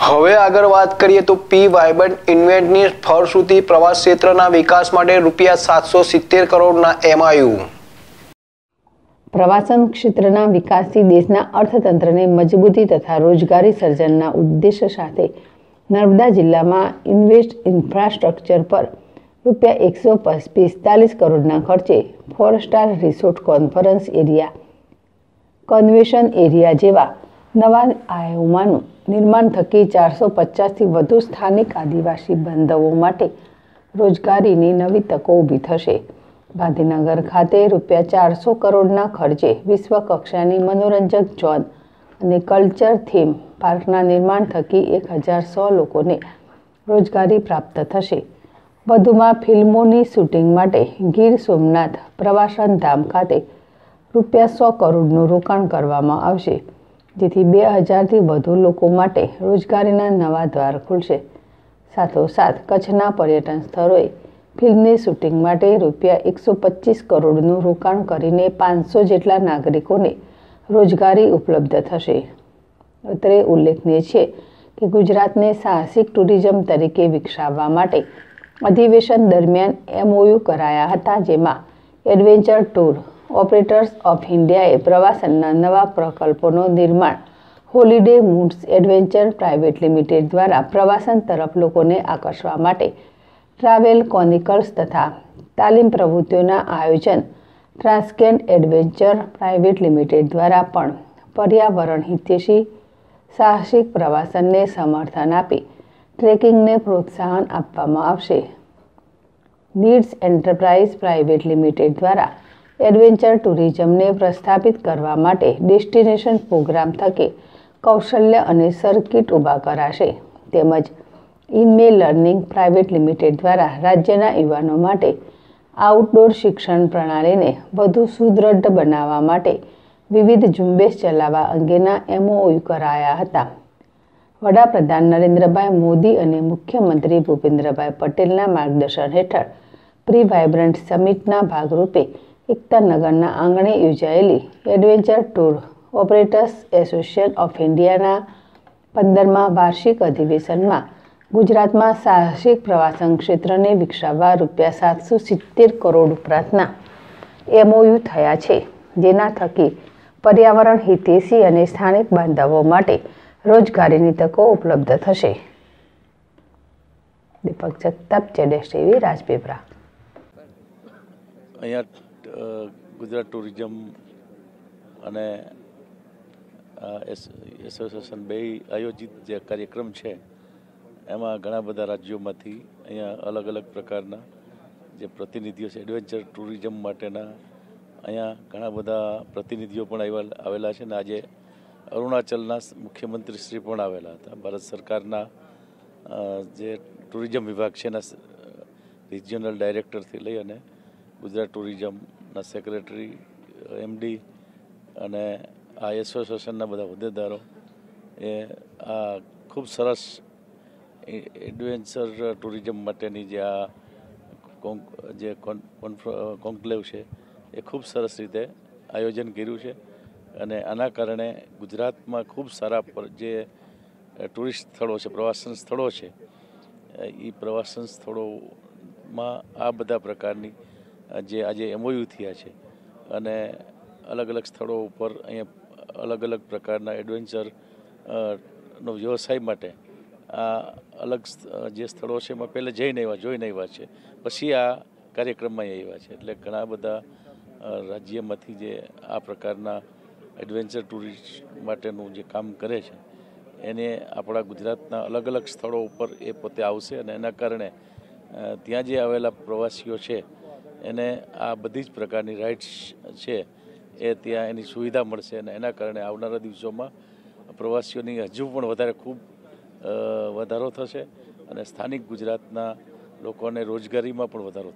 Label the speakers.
Speaker 1: હવે આગળ વાત કરીએ તો પી વાઇબન્ટ ઇન્વેન્ટની સ્થળ પ્રવાસ ક્ષેત્રના વિકાસ માટે રૂપિયા સાતસો સિત્તેર કરોડના એમઆયુ
Speaker 2: પ્રવાસન ક્ષેત્રના વિકાસથી દેશના અર્થતંત્રને મજબૂતી તથા રોજગારી સર્જનના ઉદ્દેશ્ય સાથે નર્મદા જિલ્લામાં ઇન્વેસ્ટ ઇન્ફ્રાસ્ટ્રક્ચર પર રૂપિયા એકસો પિસ્તાલીસ કરોડના ખર્ચે four star resort conference area convention area જેવા નવા આયોમાનું નિર્માણ થકી ચારસો પચાસથી વધુ સ્થાનિક આદિવાસી બાંધવો માટે રોજગારીની નવી તકો ઊભી થશે ગાંધીનગર ખાતે રૂપિયા ચારસો કરોડના ખર્ચે વિશ્વકક્ષાની મનોરંજક ઝોન અને કલ્ચર થીમ પાર્કના નિર્માણ થકી એક હજાર સો લોકોને રોજગારી પ્રાપ્ત થશે વધુમાં ફિલ્મોની શૂટિંગ માટે ગીર સોમનાથ પ્રવાસન ધામ ખાતે રૂપિયા સો કરોડનું રોકાણ કરવામાં આવશે જેથી બે હજારથી વધુ લોકો માટે રોજગારીના નવા દ્વાર ખુલશે સાથોસાથ કચ્છના પર્યટન સ્થળોએ ફિલ્મની શૂટિંગ માટે રૂપિયા એકસો પચીસ કરોડનું રોકાણ કરીને પાંચસો જેટલા નાગરિકોને રોજગારી ઉપલબ્ધ થશે અત્રે ઉલ્લેખનીય છે કે ગુજરાતને સાહસિક ટુરિઝમ તરીકે વિકસાવવા માટે અધિવેશન દરમિયાન એમઓયુ કરાયા હતા જેમાં એડવેન્ચર ટૂર ઓપરેટર્સ ઓફ ઇન્ડિયાએ પ્રવાસનના નવા પ્રકલ્પોનું નિર્માણ holiday moods adventure private limited દ્વારા પ્રવાસન તરફ લોકોને આકર્ષવા માટે ટ્રાવેલ કોનિકલ્સ તથા તાલીમ પ્રવૃત્તિઓના આયોજન ટ્રાન્સકેન્ડ એડવેન્ચર પ્રાઇવેટ લિમિટેડ દ્વારા પણ પર્યાવરણ હિતેશી સાહસિક પ્રવાસનને સમર્થન આપી ટ્રેકિંગને પ્રોત્સાહન આપવામાં આવશે નીડ્સ એન્ટરપ્રાઇઝ પ્રાઇવેટ લિમિટેડ દ્વારા એડવેન્ચર ટુરિઝમને પ્રસ્થાપિત કરવા માટે ડેસ્ટિનેશન પ્રોગ્રામ થકી કૌશલ્ય અને સર્કિટ ઊભા કરાશે તેમજ ઇનમે લર્નિંગ પ્રાઇવેટ લિમિટેડ દ્વારા રાજ્યના યુવાનો માટે આઉટડોર શિક્ષણ પ્રણાલીને વધુ સુદૃઢ બનાવવા માટે વિવિધ ઝુંબેશ ચલાવવા અંગેના એમઓયુ કરાયા હતા વડાપ્રધાન નરેન્દ્રભાઈ મોદી અને મુખ્યમંત્રી ભૂપેન્દ્રભાઈ પટેલના માર્ગદર્શન હેઠળ પ્રી વાઇબ્રન્ટ સમિટના ભાગરૂપે એકતાનગરના આંગણે યોજાયેલી adventure tour operators association of ઇન્ડિયાના પંદરમાં વાર્ષિક અધિવેશનમાં ગુજરાતમાં સાહસિક પ્રવાસન ક્ષેત્રને વિકસાવવા રૂપિયા સાતસો સિત્તેર કરોડ ઉપરાંતના એમઓયુ થયા છે જેના થકી પર્યાવરણ હિતેશી અને સ્થાનિક બાંધવો માટે રોજગારીની તકો ઉપલબ્ધ થશે દીપક જગતાપ ચેડેશ ટીવી રાજપીપરા
Speaker 1: અહીંયા ગુજરાત ટુરિઝમ અને એસોસિએશન બે આયોજિત જે કાર્યક્રમ છે એમાં ઘણા બધા રાજ્યોમાંથી અહીંયા અલગ અલગ પ્રકારના જે પ્રતિનિધિઓ છે એડવેન્ચર ટુરિઝમ માટેના અહીંયા ઘણા બધા પ્રતિનિધિઓ પણ આવ્યા આવેલા છે ને આજે અરુણાચલના મુખ્યમંત્રી શ્રી પણ આવેલા હતા ભારત સરકારના જે ટુરિઝમ વિભાગ છે એના રિજિયોનલ ડાયરેક્ટરથી લઈ અને ગુજરાત ટુરિઝમના સેક્રેટરી એમડી અને આ એસોસિએશનના બધા હોદ્દેદારો એ આ ખૂબ સરસ એડવેન્ચર ટુરિઝમ માટેની જે આ જે કોન્ક્લેવ છે એ ખૂબ સરસ રીતે આયોજન કર્યું છે અને આના કારણે ગુજરાતમાં ખૂબ સારા જે ટુરિસ્ટ સ્થળો છે પ્રવાસન સ્થળો છે એ પ્રવાસન સ્થળોમાં આ બધા પ્રકારની જે આજે એમઓયુ થયા છે અને અલગ અલગ સ્થળો ઉપર અહીંયા અલગ અલગ પ્રકારના એડવેન્ચર નો વ્યવસાય માટે આ અલગ જે સ્થળો છે એમાં પહેલાં જઈને આવ્યા જોઈને આવ્યા છે પછી આ કાર્યક્રમમાં આવ્યા છે એટલે ઘણા બધા રાજ્યમાંથી જે આ પ્રકારના એડવેન્ચર ટુરિસ્ટ માટેનું જે કામ કરે છે એને આપણા ગુજરાતના અલગ અલગ સ્થળો ઉપર એ પોતે આવશે અને એના કારણે ત્યાં જે આવેલા પ્રવાસીઓ છે એને આ બધી જ પ્રકારની રાઇટ્સ છે એ ત્યાં એની સુવિધા મળશે અને એના કારણે આવનારા દિવસોમાં પ્રવાસીઓની હજુ પણ વધારે ખૂબ વધારો થશે અને સ્થાનિક ગુજરાતના લોકોને રોજગારીમાં પણ વધારો